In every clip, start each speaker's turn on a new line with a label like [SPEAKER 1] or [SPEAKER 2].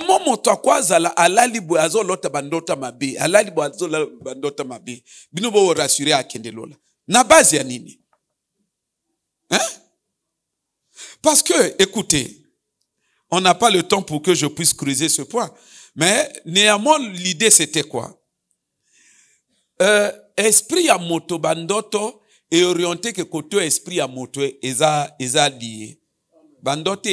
[SPEAKER 1] comment moto à alali libouazo azolota bandota mabe alali libouazo azolala bandota mabe bino boorasure lola na base ya hein? parce que écoutez on n'a pas le temps pour que je puisse creuser ce point mais néanmoins l'idée c'était quoi euh, esprit à moto bandoto orienté que côté esprit à moto eza eza lié Bandote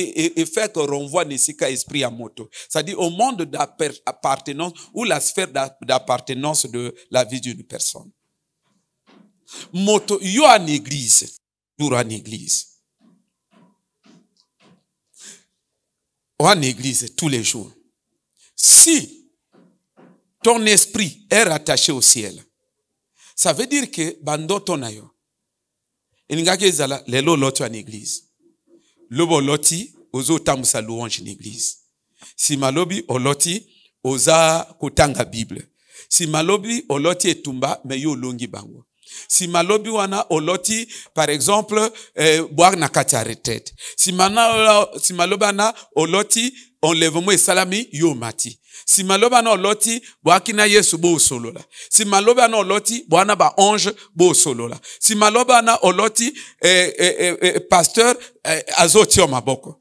[SPEAKER 1] fait que renvoie Nesika esprit à moto. C'est-à-dire au monde d'appartenance ou la sphère d'appartenance de la vie d'une personne. Moto, yo en église, toujours en église. En église, tous les jours. Si ton esprit est rattaché au ciel, ça veut dire que Bandoto nayo. Et les église lobo loti ozotambusa louange n'église. église Si lobi oloti oza kotanga bible Si malobi oloti etumba me yo bango Si malobi wana oloti par exemple euh, boire na kati si retraite wana oloti leve salami, yo mati Si maloba na oloti bo yesu la. solola. Si na oloti bwana ba ange Si solola. na oloti eh, eh, eh, eh pasteur eh, azotia maboko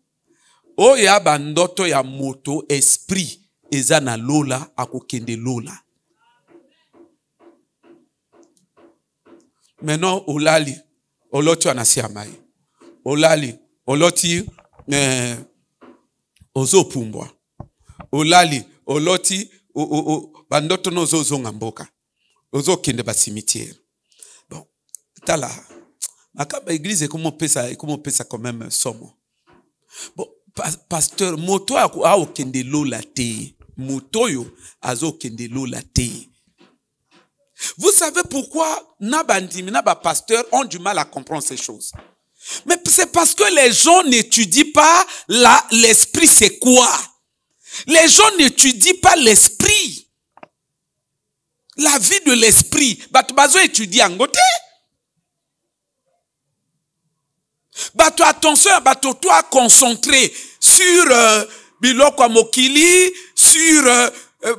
[SPEAKER 1] Oh ya bandoto ya moto esprit ezana lola akokende lola maintenant olali oloti anasiamai. olali oloti eh, ozopumbwa olali oloti bandoto no ozozonga mboka ozokende cimetière. bon tala église comment comment Comment ekomopesa ça quand même somo bon pasteur moto oyo aokende lola te moto oyo azokende lola te vous savez pourquoi nabandimi na pasteur ont du mal à comprendre ces choses mais c'est parce que les gens n'étudient pas l'esprit, c'est quoi Les gens n'étudient pas l'esprit. La vie de l'esprit. en tu Bah tu as attention, tu toi concentré sur euh, biloko mokili, sur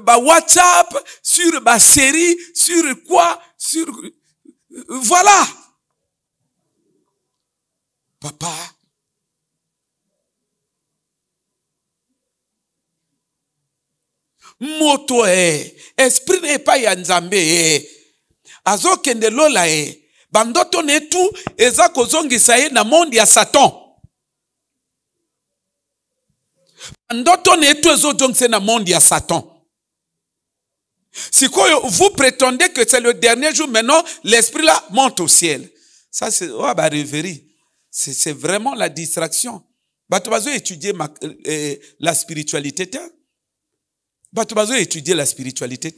[SPEAKER 1] bah, WhatsApp, sur ma série, sur quoi, sur voilà. Papa, moto eh, esprit n'est pas ya nzambe eh. Azo la lola e bandoto na tout, tu zongi zongi na monde ya satan bandoto na tout, tu zongi na monde ya satan quoi vous prétendez que c'est le dernier jour maintenant l'esprit là monte au ciel ça c'est oh, oh, c'est vraiment la distraction. Bato bazo étudier euh, euh, la spiritualité te. Bato bazo étudier la spiritualité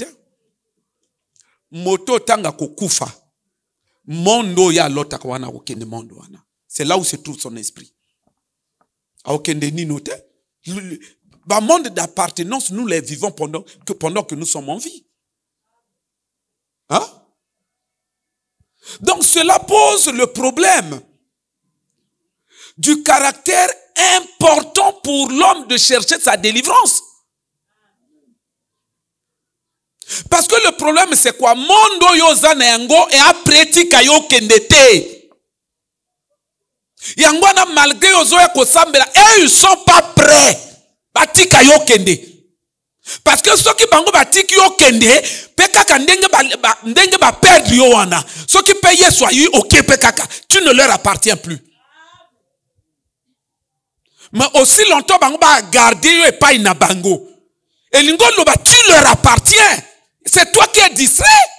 [SPEAKER 1] Moto tanga kokufa. Mondo ya lota kwana okende mondo wana. C'est là où se trouve son esprit. Aokende ni te. Le monde d'appartenance, nous les vivons pendant que, pendant que nous sommes en vie. Hein? Donc cela pose le problème du caractère important pour l'homme de chercher sa délivrance. Parce que le problème c'est quoi? Mondo yoza gens yango et apretika yo kendete. Yango na malgré yozo ya kosambela, et eh, ils sont pas prêts. Batika yo kende. Parce que ceux qui bango batiki yo kende, pe kaka ndenge ba, ndenge ba perdre yo wana. Ceux qui payent soient yo ok pe kaka, tu ne leur appartiens plus mais aussi longtemps bango et pas epai na bango Et oloba tu leur appartiens c'est toi qui es distrait